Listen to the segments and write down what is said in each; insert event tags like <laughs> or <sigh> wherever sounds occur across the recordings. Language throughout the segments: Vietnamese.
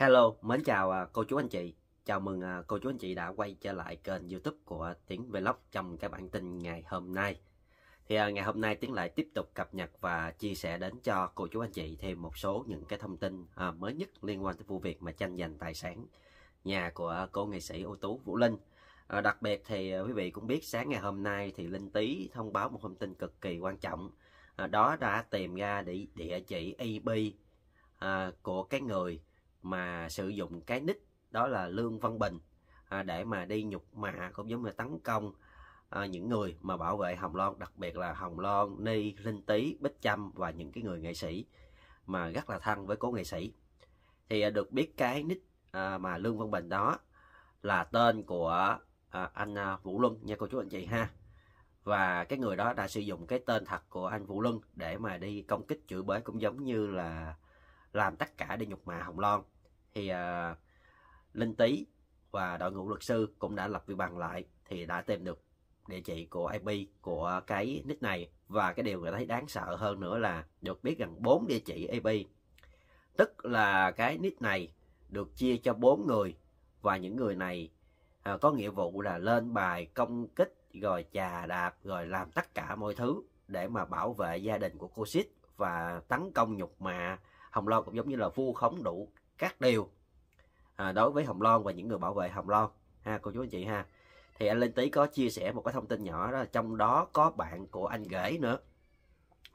Hello, mến chào à, cô chú anh chị. Chào mừng à, cô chú anh chị đã quay trở lại kênh YouTube của Tiến Vlog trong cái bản tin ngày hôm nay. Thì à, ngày hôm nay Tiến lại tiếp tục cập nhật và chia sẻ đến cho cô chú anh chị thêm một số những cái thông tin mới nhất liên quan tới vụ việc mà tranh giành tài sản nhà của cô nghệ sĩ ưu tú Vũ Linh. Đặc biệt thì quý vị cũng biết sáng ngày hôm nay thì Linh Tý thông báo một thông tin cực kỳ quan trọng. Đó đã tìm ra địa chỉ IP của cái người mà sử dụng cái nick đó là Lương Văn Bình à, để mà đi nhục mạ cũng giống như tấn công à, những người mà bảo vệ Hồng Loan đặc biệt là Hồng Loan, Ni, Linh Tý, Bích Trâm và những cái người nghệ sĩ mà rất là thân với cố nghệ sĩ thì à, được biết cái nick à, mà Lương Văn Bình đó là tên của à, anh à, Vũ Luân nha cô chú anh chị ha và cái người đó đã sử dụng cái tên thật của anh Vũ Luân để mà đi công kích chửi bới cũng giống như là làm tất cả để nhục mạ Hồng Loan thì uh, Linh Tý và đội ngũ luật sư cũng đã lập biên bản lại thì đã tìm được địa chỉ của IP của cái nick này và cái điều người thấy đáng sợ hơn nữa là được biết rằng bốn địa chỉ IP tức là cái nick này được chia cho bốn người và những người này à, có nghĩa vụ là lên bài công kích rồi chà đạp rồi làm tất cả mọi thứ để mà bảo vệ gia đình của cô Sid và tấn công nhục mạ Hồng Loan cũng giống như là vu khống đủ các điều à, đối với Hồng Loan và những người bảo vệ Hồng Loan ha cô chú anh chị ha thì anh Linh Tý có chia sẻ một cái thông tin nhỏ đó trong đó có bạn của anh Ghế nữa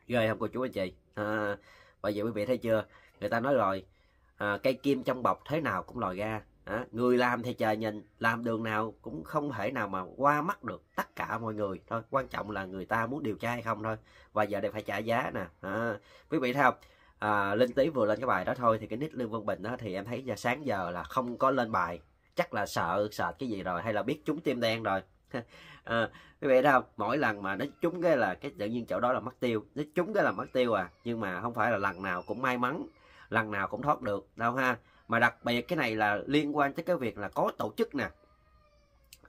ghê không cô chú anh chị à, bởi vì quý vị thấy chưa người ta nói rồi à, cây kim trong bọc thế nào cũng lòi ra à, người làm thì chờ nhìn làm đường nào cũng không thể nào mà qua mắt được tất cả mọi người thôi quan trọng là người ta muốn điều tra hay không thôi và giờ đều phải trả giá nè à, quý vị thấy không à, linh tí vừa lên cái bài đó thôi thì cái nick lương văn bình đó thì em thấy giờ sáng giờ là không có lên bài chắc là sợ sợ cái gì rồi hay là biết chúng tim đen rồi <laughs> à, quý vị đâu mỗi lần mà nó trúng cái là cái tự nhiên chỗ đó là mất tiêu nó trúng cái là mất tiêu à nhưng mà không phải là lần nào cũng may mắn lần nào cũng thoát được đâu ha mà đặc biệt cái này là liên quan tới cái việc là có tổ chức nè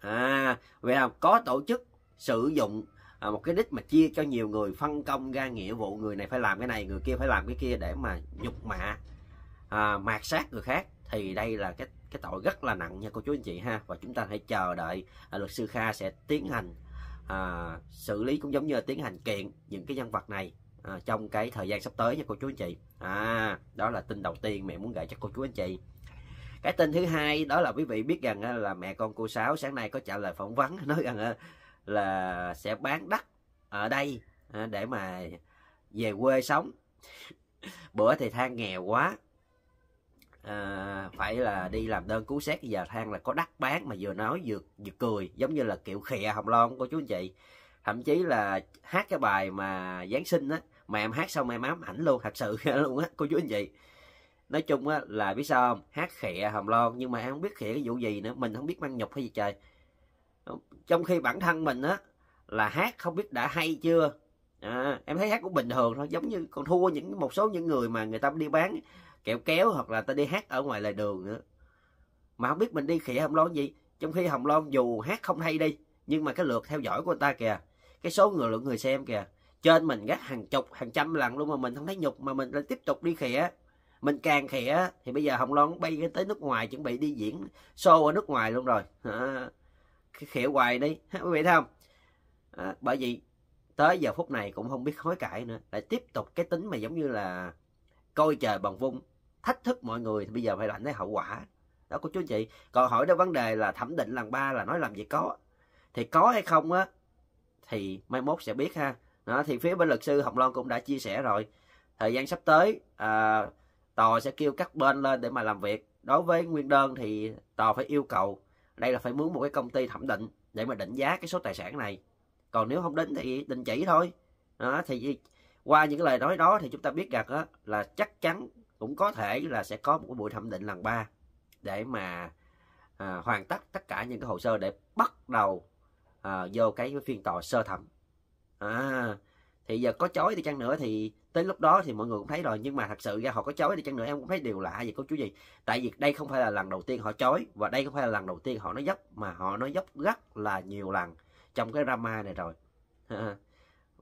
à vậy nào có tổ chức sử dụng à, một cái đích mà chia cho nhiều người phân công ra nghĩa vụ người này phải làm cái này người kia phải làm cái kia để mà nhục mạ à, mạt sát người khác thì đây là cái cái tội rất là nặng nha cô chú anh chị ha và chúng ta hãy chờ đợi à, luật sư Kha sẽ tiến hành à, xử lý cũng giống như là tiến hành kiện những cái nhân vật này à, trong cái thời gian sắp tới nha cô chú anh chị à đó là tin đầu tiên mẹ muốn gửi cho cô chú anh chị cái tin thứ hai đó là quý vị biết rằng là mẹ con cô sáu sáng nay có trả lời phỏng vấn nói rằng là sẽ bán đất ở đây à, để mà về quê sống <laughs> bữa thì than nghèo quá à, phải là đi làm đơn cứu xét giờ than là có đất bán mà vừa nói vừa vừa cười giống như là kiểu khịa hồng lon của chú anh chị thậm chí là hát cái bài mà giáng sinh á mà em hát xong em ám ảnh luôn thật sự <laughs> luôn á cô chú anh chị nói chung á là biết sao không hát khịa hồng lon nhưng mà em không biết khịa cái vụ gì nữa mình không biết mang nhục hay gì trời trong khi bản thân mình á là hát không biết đã hay chưa à, em thấy hát cũng bình thường thôi giống như còn thua những một số những người mà người ta đi bán kẹo kéo hoặc là ta đi hát ở ngoài lề đường nữa mà không biết mình đi khỉ hồng loan gì trong khi hồng loan dù hát không hay đi nhưng mà cái lượt theo dõi của người ta kìa cái số người lượng người xem kìa trên mình gắt hàng chục hàng trăm lần luôn mà mình không thấy nhục mà mình lại tiếp tục đi khịa mình càng khịa thì bây giờ hồng loan bay tới nước ngoài chuẩn bị đi diễn show ở nước ngoài luôn rồi à, khẽ hoài đi ha, quý vị thấy không à, bởi vì tới giờ phút này cũng không biết hối cải nữa lại tiếp tục cái tính mà giống như là coi trời bằng vung thách thức mọi người thì bây giờ phải lãnh thấy hậu quả đó cô chú chị còn hỏi đó vấn đề là thẩm định lần ba là nói làm gì có thì có hay không á thì mai mốt sẽ biết ha đó, thì phía bên luật sư hồng loan cũng đã chia sẻ rồi thời gian sắp tới à, tòa sẽ kêu các bên lên để mà làm việc đối với nguyên đơn thì tòa phải yêu cầu đây là phải mướn một cái công ty thẩm định để mà định giá cái số tài sản này còn nếu không đến thì đình chỉ thôi đó thì qua những cái lời nói đó thì chúng ta biết rằng đó, là chắc chắn cũng có thể là sẽ có một cái buổi thẩm định lần 3 để mà à, hoàn tất tất cả những cái hồ sơ để bắt đầu à, vô cái phiên tòa sơ thẩm à, thì giờ có chối đi chăng nữa thì tới lúc đó thì mọi người cũng thấy rồi nhưng mà thật sự ra họ có chối đi chăng nữa em cũng thấy điều lạ về cô chú gì tại vì đây không phải là lần đầu tiên họ chối và đây không phải là lần đầu tiên họ nói dốc mà họ nói dốc rất là nhiều lần trong cái drama này rồi <laughs>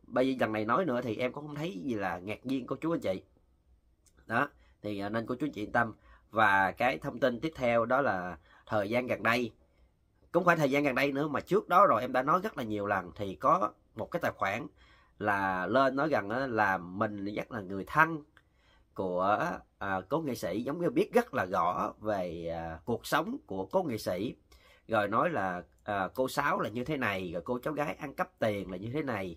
bây giờ lần này nói nữa thì em cũng không thấy gì là ngạc nhiên cô chú anh chị đó thì à, nên cô chú anh chị yên tâm và cái thông tin tiếp theo đó là thời gian gần đây cũng phải thời gian gần đây nữa mà trước đó rồi em đã nói rất là nhiều lần thì có một cái tài khoản là lên nói rằng là mình rất là người thân của à, cố nghệ sĩ giống như biết rất là rõ về à, cuộc sống của cố nghệ sĩ rồi nói là à, cô sáu là như thế này rồi cô cháu gái ăn cắp tiền là như thế này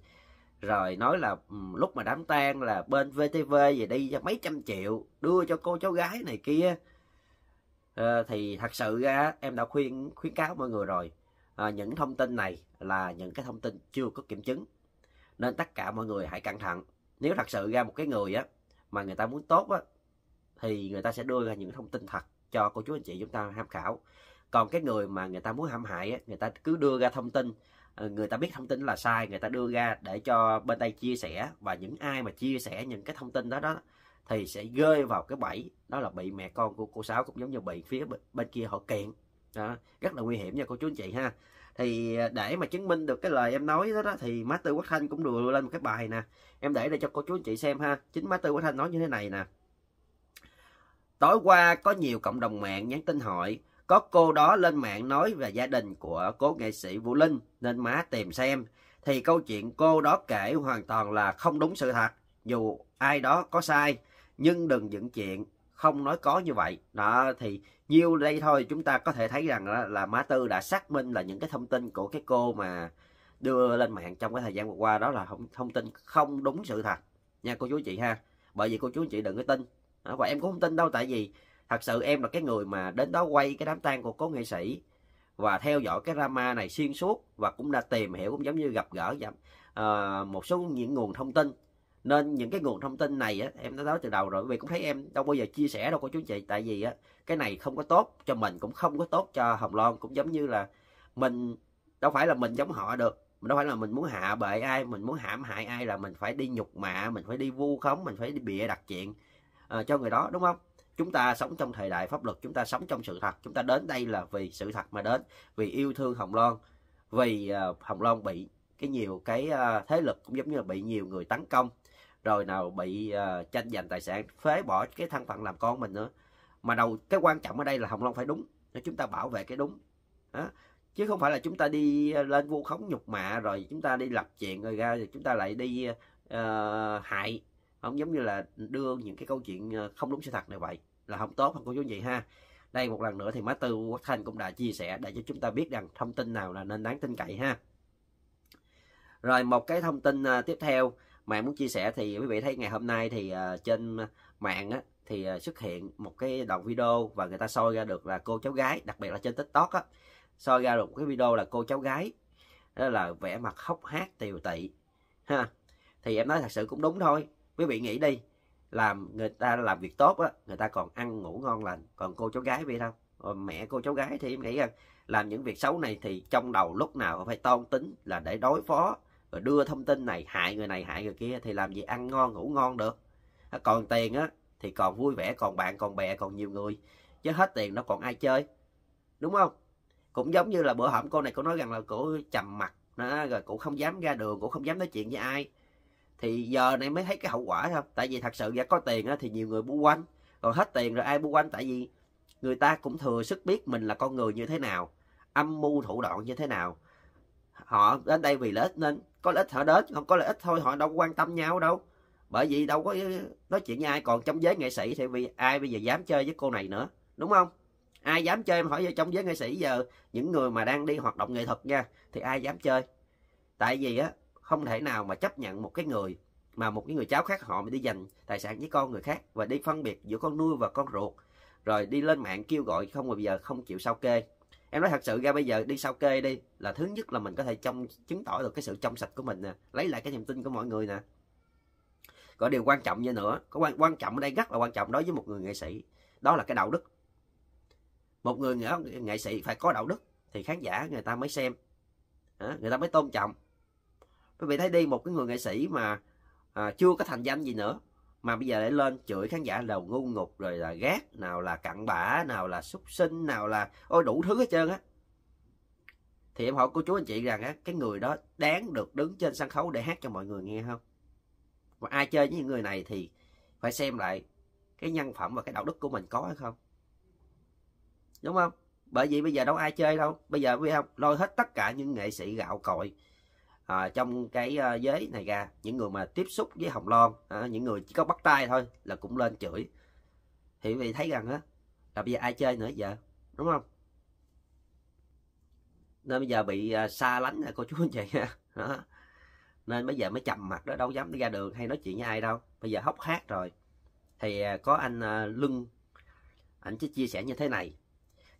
rồi nói là lúc mà đám tang là bên VTV về đi cho mấy trăm triệu đưa cho cô cháu gái này kia à, thì thật sự ra em đã khuyên khuyến cáo mọi người rồi à, những thông tin này là những cái thông tin chưa có kiểm chứng nên tất cả mọi người hãy cẩn thận nếu thật sự ra một cái người á mà người ta muốn tốt á thì người ta sẽ đưa ra những thông tin thật cho cô chú anh chị chúng ta tham khảo còn cái người mà người ta muốn hãm hại á, người ta cứ đưa ra thông tin ờ, người ta biết thông tin là sai người ta đưa ra để cho bên đây chia sẻ và những ai mà chia sẻ những cái thông tin đó đó thì sẽ rơi vào cái bẫy đó là bị mẹ con của cô sáu cũng giống như bị phía bên kia họ kiện đó. rất là nguy hiểm nha cô chú anh chị ha thì à, để mà chứng minh được cái lời em nói đó, đó thì má tư quốc thanh cũng đưa lên một cái bài nè em để đây cho cô chú anh chị xem ha chính má tư quốc thanh nói như thế này nè tối qua có nhiều cộng đồng mạng nhắn tin hỏi có cô đó lên mạng nói về gia đình của cố nghệ sĩ vũ linh nên má tìm xem thì câu chuyện cô đó kể hoàn toàn là không đúng sự thật dù ai đó có sai nhưng đừng dựng chuyện không nói có như vậy đó thì nhiêu đây thôi chúng ta có thể thấy rằng là, là má tư đã xác minh là những cái thông tin của cái cô mà đưa lên mạng trong cái thời gian vừa qua đó là thông, thông tin không đúng sự thật nha cô chú chị ha bởi vì cô chú chị đừng có tin đó, và em cũng không tin đâu tại vì thật sự em là cái người mà đến đó quay cái đám tang của cố nghệ sĩ và theo dõi cái drama này xuyên suốt và cũng đã tìm hiểu cũng giống như gặp gỡ uh, một số những nguồn thông tin nên những cái nguồn thông tin này á, em đã nói từ đầu rồi vì cũng thấy em đâu bao giờ chia sẻ đâu cô chú chị tại vì á, cái này không có tốt cho mình cũng không có tốt cho hồng loan cũng giống như là mình đâu phải là mình giống họ được mình đâu phải là mình muốn hạ bệ ai mình muốn hãm hại ai là mình phải đi nhục mạ mình phải đi vu khống mình phải đi bịa đặt chuyện uh, cho người đó đúng không chúng ta sống trong thời đại pháp luật chúng ta sống trong sự thật chúng ta đến đây là vì sự thật mà đến vì yêu thương hồng loan vì uh, hồng loan bị cái nhiều cái uh, thế lực cũng giống như là bị nhiều người tấn công rồi nào bị uh, tranh giành tài sản phế bỏ cái thân phận làm con mình nữa mà đầu cái quan trọng ở đây là hồng long phải đúng chúng ta bảo vệ cái đúng đó. chứ không phải là chúng ta đi ờ, lên vu khống nhục mạ rồi chúng ta đi lập chuyện rồi ra rồi chúng ta lại đi uh, hại không giống như là đưa những cái câu chuyện không đúng sự thật này vậy là không tốt không có chú gì ha đây một lần nữa thì má tư quốc thanh cũng đã chia sẻ để cho chúng ta biết rằng thông tin nào là nên đáng tin cậy ha rồi một cái thông tin tiếp theo mà em muốn chia sẻ thì quý vị thấy ngày hôm nay thì ờ, trên mạng á, thì ờ, xuất hiện một cái đoạn video và người ta soi ra được là cô cháu gái đặc biệt là trên tiktok á soi ra được một cái video là cô cháu gái đó là vẻ mặt hốc hác tiều tị ha thì em nói thật sự cũng đúng thôi quý vị nghĩ đi làm người ta làm việc tốt á người ta còn ăn ngủ ngon lành còn cô cháu gái vậy đâu ờ, mẹ cô cháu gái thì em nghĩ rằng làm những việc xấu này thì trong đầu lúc nào phải toan tính là để đối phó rồi đưa thông tin này hại người này hại người kia thì làm gì ăn ngon ngủ ngon được à, còn tiền á thì còn vui vẻ còn bạn còn bè còn nhiều người chứ hết tiền nó còn ai chơi đúng không cũng giống như là bữa hổm cô này cô nói rằng là cô trầm mặt đó, rồi cũng không dám ra đường cũng không dám nói chuyện với ai thì giờ này mới thấy cái hậu quả không tại vì thật sự ra có tiền á, thì nhiều người bu quanh còn hết tiền rồi ai bu quanh tại vì người ta cũng thừa sức biết mình là con người như thế nào âm mưu thủ đoạn như thế nào họ đến đây vì lợi ích nên có lợi ích họ đến không có lợi ích thôi họ đâu quan tâm nhau đâu bởi vì đâu có nói chuyện với ai còn trong giới nghệ sĩ thì vì ai bây giờ dám chơi với cô này nữa đúng không ai dám chơi em hỏi vô trong giới nghệ sĩ giờ những người mà đang đi hoạt động nghệ thuật nha thì ai dám chơi tại vì á không thể nào mà chấp nhận một cái người mà một cái người cháu khác họ mà đi giành tài sản với con người khác và đi phân biệt giữa con nuôi và con ruột rồi đi lên mạng kêu gọi không mà bây giờ không chịu sao kê em nói thật sự ra bây giờ đi sau kê đi là thứ nhất là mình có thể trong chứng tỏ được cái sự trong sạch của mình nè lấy lại cái niềm tin của mọi người nè còn điều quan trọng như nữa có quan quan trọng ở đây rất là quan trọng đối với một người nghệ sĩ đó là cái đạo đức một người nghệ, nghệ sĩ phải có đạo đức thì khán giả người ta mới xem à, người ta mới tôn trọng quý vị thấy đi một cái người nghệ sĩ mà à, chưa có thành danh gì nữa mà bây giờ lại lên chửi khán giả đầu ngu ngục rồi là ghét nào là cặn bã nào là súc sinh nào là ôi đủ thứ hết trơn á thì em hỏi cô chú anh chị rằng á cái người đó đáng được đứng trên sân khấu để hát cho mọi người nghe không và ai chơi với những người này thì phải xem lại cái nhân phẩm và cái đạo đức của mình có hay không đúng không bởi vì bây giờ đâu ai chơi đâu bây giờ biết không lôi hết tất cả những nghệ sĩ gạo cội à, trong cái à, giới này ra những người mà tiếp xúc với hồng loan à, những người chỉ có bắt tay thôi là cũng lên chửi thì quý thấy rằng á là bây giờ ai chơi nữa giờ đúng không nên bây giờ bị à, xa lánh là cô chú anh chị <laughs> đó. nên bây giờ mới chầm mặt đó đâu dám ra đường hay nói chuyện với ai đâu bây giờ hốc hác rồi thì à, có anh à, lưng ảnh chỉ chia sẻ như thế này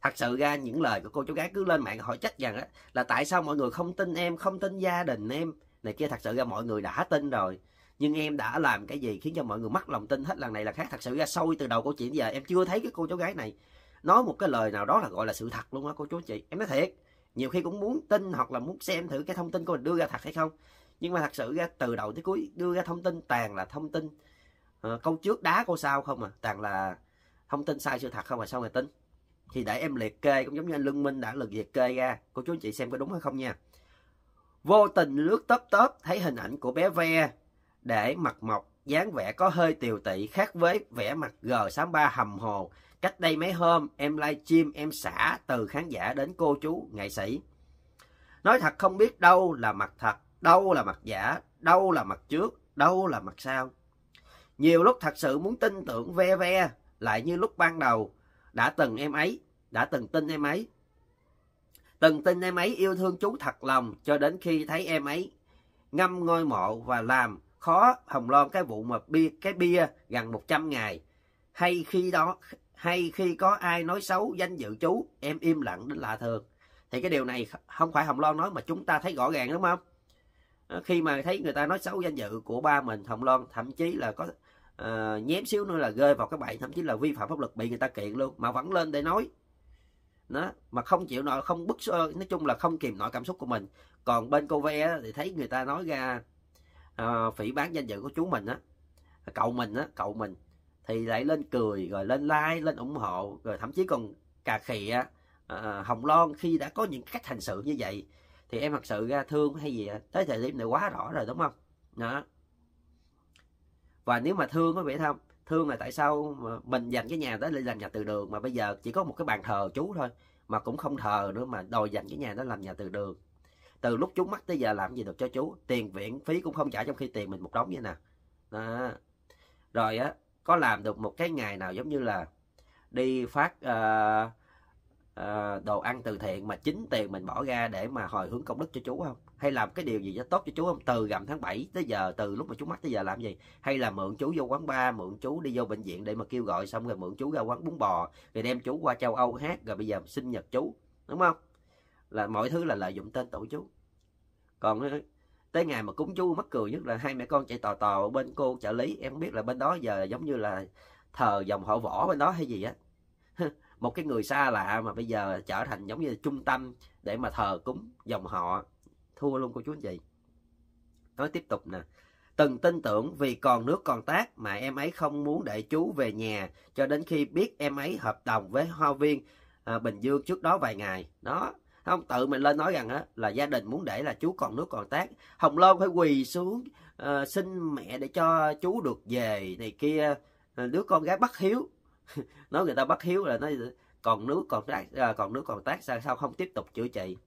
thật sự ra những lời của cô chú gái cứ lên mạng hỏi trách rằng là tại sao mọi người không tin em không tin gia đình em này kia thật sự ra mọi người đã tin rồi nhưng em đã làm cái gì khiến cho mọi người mất lòng tin hết lần này là khác thật sự ra sâu từ đầu câu chuyện giờ em chưa thấy cái cô cháu gái này nói một cái lời nào đó là gọi là sự thật luôn á cô chú chị em nói thiệt nhiều khi cũng muốn tin hoặc là muốn xem thử cái thông tin cô mình đưa ra thật hay không nhưng mà thật sự ra từ đầu tới cuối đưa ra thông tin tàn là thông tin à, câu trước đá câu sau không à tàn là thông tin sai sự thật không à? mà sao người tin thì để em liệt kê cũng giống như anh Lương Minh đã lực liệt kê ra cô chú anh chị xem có đúng hay không nha vô tình lướt tớp tớp thấy hình ảnh của bé ve để mặt mộc dáng vẻ có hơi tiều tị khác với vẻ mặt G63 hầm hồ cách đây mấy hôm em livestream em xả từ khán giả đến cô chú nghệ sĩ nói thật không biết đâu là mặt thật đâu là mặt giả đâu là mặt trước đâu là mặt sau nhiều lúc thật sự muốn tin tưởng ve ve lại như lúc ban đầu đã từng em ấy, đã từng tin em ấy. Từng tin em ấy yêu thương chú thật lòng cho đến khi thấy em ấy ngâm ngôi mộ và làm khó Hồng Loan cái vụ mà bia cái bia gần 100 ngày. Hay khi đó hay khi có ai nói xấu danh dự chú, em im lặng đến lạ thường. Thì cái điều này không phải Hồng Loan nói mà chúng ta thấy rõ ràng đúng không? Ờ, khi mà thấy người ta nói xấu danh dự của ba mình Hồng Loan thậm chí là có à, nhém xíu nữa là rơi vào các bẫy thậm chí là vi phạm pháp luật bị người ta kiện luôn mà vẫn lên để nói nó mà không chịu nổi không bức nói chung là không kìm nổi cảm xúc của mình còn bên cô ve thì thấy người ta nói ra à, phỉ bán danh dự của chú mình á cậu mình á cậu mình thì lại lên cười rồi lên like lên ủng hộ rồi thậm chí còn cà khịa á ờ, à, hồng loan khi đã có những cách hành sự như vậy thì em thật sự ra thương hay gì á tới thời điểm này quá rõ rồi đúng không đó và nếu mà thương có vẻ không thương là tại sao mà mình dành cái nhà đó để làm nhà từ đường mà bây giờ chỉ có một cái bàn thờ chú thôi mà cũng không thờ nữa mà đòi dành cái nhà đó làm nhà từ đường từ lúc chú mất tới giờ làm gì được cho chú tiền viện phí cũng không trả trong khi tiền mình một đống vậy nè đó. rồi á có làm được một cái ngày nào giống như là đi phát uh, Ờ, đồ ăn từ thiện mà chính tiền mình bỏ ra để mà hồi hướng công đức cho chú không hay làm cái điều gì đó tốt cho chú không từ rằm tháng 7 tới giờ từ lúc mà chú mắc tới giờ làm gì hay là mượn chú vô quán bar mượn chú đi vô bệnh viện để mà kêu gọi xong rồi mượn chú ra quán bún bò rồi đem chú qua châu âu hát rồi bây giờ sinh nhật chú đúng không là mọi thứ là lợi dụng tên tổ chú còn ờ, tới ngày mà cúng chú mắc cười nhất là hai mẹ con chạy tò tò bên cô trợ lý em biết là bên đó giờ giống như là thờ dòng họ võ bên đó hay gì á <laughs> một cái người xa lạ mà bây giờ trở thành giống như trung tâm để mà thờ cúng dòng họ thua luôn cô chú anh chị nói tiếp tục nè từng tin tưởng vì còn nước còn tác mà em ấy không muốn để chú về nhà cho đến khi biết em ấy hợp đồng với hoa viên à, bình dương trước đó vài ngày đó không tự mình lên nói rằng á là gia đình muốn để là chú còn nước còn tác hồng loan phải quỳ xuống uh, xin mẹ để cho chú được về này kia à, đứa con gái bất hiếu <laughs> nói người ta bất hiếu là nó còn nước còn tác à, còn nước còn tác sao sao không tiếp tục chữa trị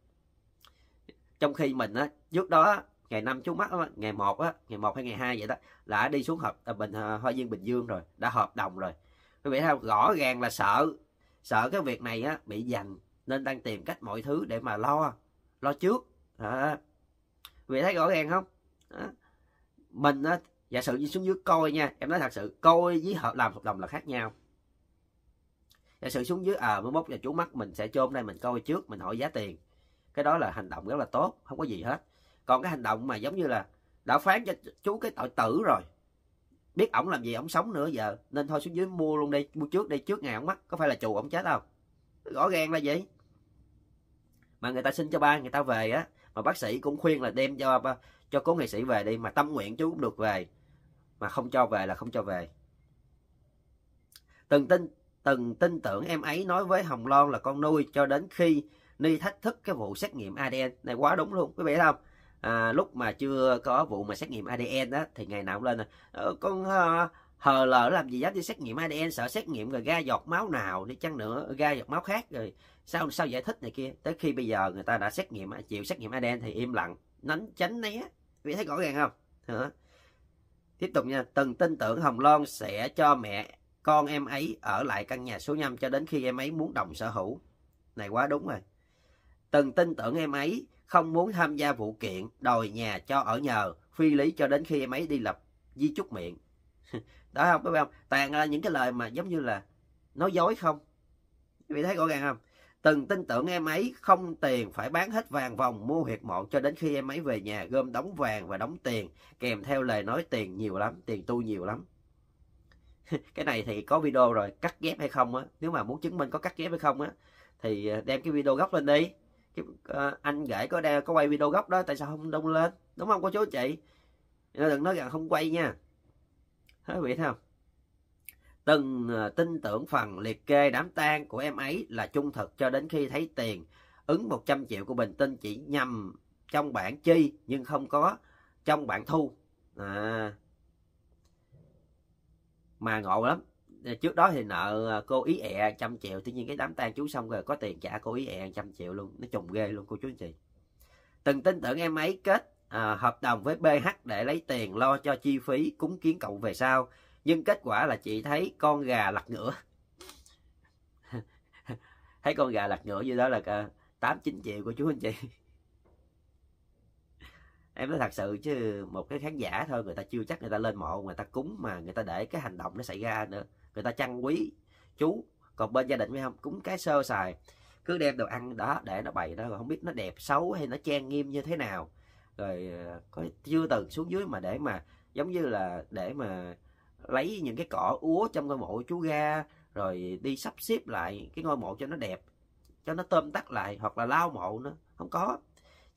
trong khi mình á trước đó ngày năm chú mắt ngày một á ngày một hay ngày hai vậy đó là đi xuống hợp à, bình à, hoa viên bình dương rồi đã hợp đồng rồi quý vị thấy không rõ ràng là sợ sợ cái việc này á bị dành nên đang tìm cách mọi thứ để mà lo lo trước à, vì thấy rõ ràng không à, mình á giả sử đi xuống dưới coi nha em nói thật sự coi với hợp làm hợp đồng là khác nhau giả sử xuống dưới à mới 11 là chú mắt mình sẽ chôm đây mình coi trước mình hỏi giá tiền cái đó là hành động rất là tốt không có gì hết còn cái hành động mà giống như là đã phán cho chú cái tội tử rồi biết ổng làm gì ổng sống nữa giờ nên thôi xuống dưới mua luôn đi mua trước đi trước ngày ổng mắc có phải là chù ổng chết không rõ ràng là vậy mà người ta xin cho ba người ta về á mà bác sĩ cũng khuyên là đem cho cho cố nghệ sĩ về đi mà tâm nguyện chú cũng được về mà không cho về là không cho về từng tin từng tin tưởng em ấy nói với Hồng Loan là con nuôi cho đến khi Ni thách thức cái vụ xét nghiệm ADN này quá đúng luôn quý vị thấy không à, lúc mà chưa có vụ mà xét nghiệm ADN đó thì ngày nào cũng lên ờ, con uh, hờ lỡ làm gì dám đi xét nghiệm ADN sợ xét nghiệm rồi ra giọt máu nào đi chăng nữa ra giọt máu khác rồi sao sao giải thích này kia tới khi bây giờ người ta đã xét nghiệm chịu xét nghiệm ADN thì im lặng nánh tránh né vì thấy rõ ràng không Hả? tiếp tục nha từng tin tưởng Hồng Loan sẽ cho mẹ con em ấy ở lại căn nhà số 5 cho đến khi em ấy muốn đồng sở hữu. Này quá đúng rồi. Từng tin tưởng em ấy không muốn tham gia vụ kiện đòi nhà cho ở nhờ phi lý cho đến khi em ấy đi lập di chúc miệng. <laughs> Đó không, các bạn không? Toàn là những cái lời mà giống như là nói dối không? Các vị thấy rõ ràng không? Từng tin tưởng em ấy không tiền phải bán hết vàng vòng mua huyệt mộ cho đến khi em ấy về nhà gom đóng vàng và đóng tiền kèm theo lời nói tiền nhiều lắm, tiền tu nhiều lắm. <laughs> cái này thì có video rồi cắt ghép hay không á nếu mà muốn chứng minh có cắt ghép hay không á thì ờ, đem cái video gốc lên đi cái, uh, anh gửi có đeo có quay video gốc đó tại sao không đông lên đúng không cô chú chị ờ, đừng nói rằng không quay nha thấy vậy thấy không từng tin tưởng phần liệt kê đám tang của em ấy là trung thực cho đến khi thấy tiền ứng 100 triệu của Bình Tinh chỉ nhầm trong bảng chi nhưng không có trong bảng thu à, mà ngộ lắm ờ, trước đó thì nợ ờ, cô ý ẹ trăm triệu tuy nhiên cái đám tang chú xong rồi có tiền trả cô ý ẹ trăm triệu luôn nó trùng ghê luôn cô chú anh chị từng tin tưởng em ấy kết à, hợp đồng với bh để lấy tiền lo cho chi phí cúng kiến cậu về sau nhưng kết quả là chị thấy con gà lặt ngửa <laughs> thấy con gà lặt ngửa như đó là tám chín triệu của chú anh chị em nói thật sự chứ một cái khán giả thôi người ta chưa chắc người ta lên mộ người ta cúng mà người ta để cái hành động nó xảy ra nữa người ta chăn quý chú còn bên gia đình phải không cúng cái sơ xài cứ đem đồ ăn đó để nó bày đó rồi không biết nó đẹp xấu hay nó trang nghiêm như thế nào rồi ờ, có chưa từng xuống dưới mà để mà giống như là để mà lấy những cái cỏ úa trong ngôi mộ chú ra rồi đi sắp xếp lại cái ngôi mộ cho nó đẹp cho nó tôm tắt lại hoặc là lao mộ nữa không có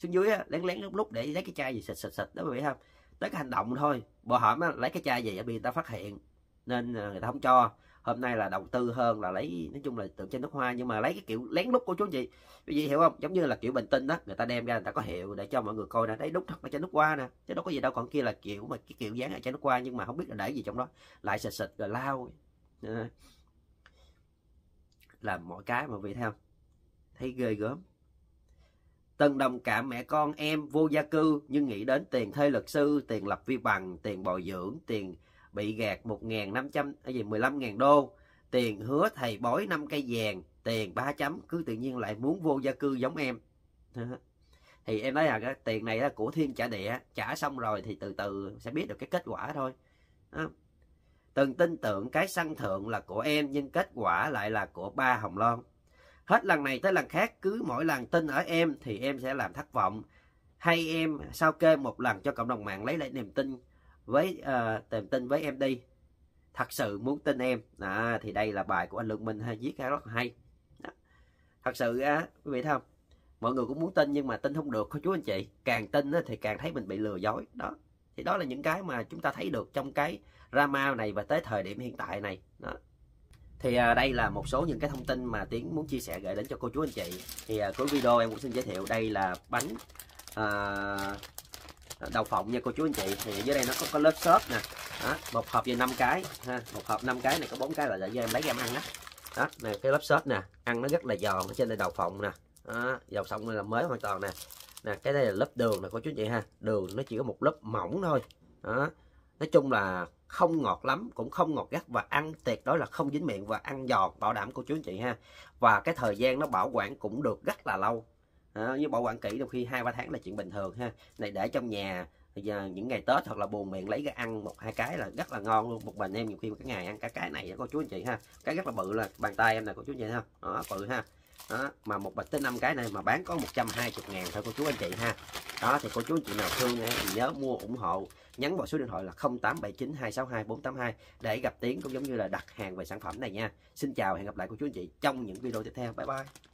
xuống dưới á, lén lén lúc để lấy cái chai gì xịt xịt xịt đó mà vị không tới cái hành động thôi bộ hổm á, lấy cái chai gì bị người ta phát hiện nên người ta không cho hôm nay là đầu tư hơn là lấy nói chung là tượng trên nước hoa nhưng mà lấy cái kiểu lén lút của chú chị cái gì hiểu không giống như là kiểu bình tinh đó người ta đem ra người ta có hiệu để cho mọi người coi nè thấy đúc thật ở trên nước hoa nè chứ đâu có gì đâu còn kia là kiểu mà cái kiểu dán ở trên nước hoa nhưng mà không biết là để gì trong đó lại xịt xịt rồi lao ờ. làm mọi cái mà vị theo thấy ghê gớm Từng đồng cảm mẹ con em vô gia cư nhưng nghĩ đến tiền thuê luật sư, tiền lập vi bằng, tiền bồi dưỡng, tiền bị gạt 1.500 à gì 15.000 đô, tiền hứa thầy bói năm cây vàng, tiền ba chấm cứ tự nhiên lại muốn vô gia cư giống em. <laughs> thì em nói là cái tiền này là của thiên trả địa, trả xong rồi thì từ từ sẽ biết được cái kết quả thôi. Đó. Từng tin tưởng cái săn thượng là của em nhưng kết quả lại là của ba Hồng Loan Hết lần này tới lần khác cứ mỗi lần tin ở em thì em sẽ làm thất vọng. Hay em sao kê một lần cho cộng đồng mạng lấy lại niềm tin với uh, niềm tin với em đi. Thật sự muốn tin em. À, thì đây là bài của anh Lương Minh hay viết khá rất hay. Đó. Thật sự á, quý vị thấy không? Mọi người cũng muốn tin nhưng mà tin không được cô chú anh chị. Càng tin thì càng thấy mình bị lừa dối. Đó. Thì đó là những cái mà chúng ta thấy được trong cái drama này và tới thời điểm hiện tại này. Đó thì à, đây là một số những cái thông tin mà tiến muốn chia sẻ gửi đến cho cô chú anh chị thì à, cuối video em cũng xin giới thiệu đây là bánh à, đầu phộng nha cô chú anh chị thì dưới đây nó có, có lớp xốp nè đó, một hộp về 5 cái ha một hộp 5 cái này có bốn cái là để cho em lấy em ăn đó đó này cái lớp xốp nè ăn nó rất là giòn ở trên đây đầu phộng nè đó, dầu xong là mới hoàn toàn nè nè cái đây là lớp đường nè cô chú anh chị ha đường nó chỉ có một lớp mỏng thôi đó nói chung là không ngọt lắm cũng không ngọt gắt và ăn tuyệt đối là không dính miệng và ăn giòn bảo đảm cô chú anh chị ha và cái thời gian nó bảo quản cũng được rất là lâu à, như bảo quản kỹ đôi khi hai ba tháng là chuyện bình thường ha này để trong nhà giờ những ngày tết hoặc là buồn miệng lấy ra ăn một hai cái là rất là ngon luôn một mình em nhiều khi một cái ngày ăn cả cái này cô chú anh chị ha cái rất là bự là bàn tay em này cô chú anh chị ha đó bự ha đó, mà một bịch tới năm cái này mà bán có 120 ngàn thôi cô chú anh chị ha đó thì cô chú anh chị nào thương thì nhớ mua ủng hộ nhắn vào số điện thoại là 0879 262 482 để gặp Tiến cũng giống như là đặt hàng về sản phẩm này nha. Xin chào hẹn gặp lại cô chú anh chị trong những video tiếp theo. Bye bye.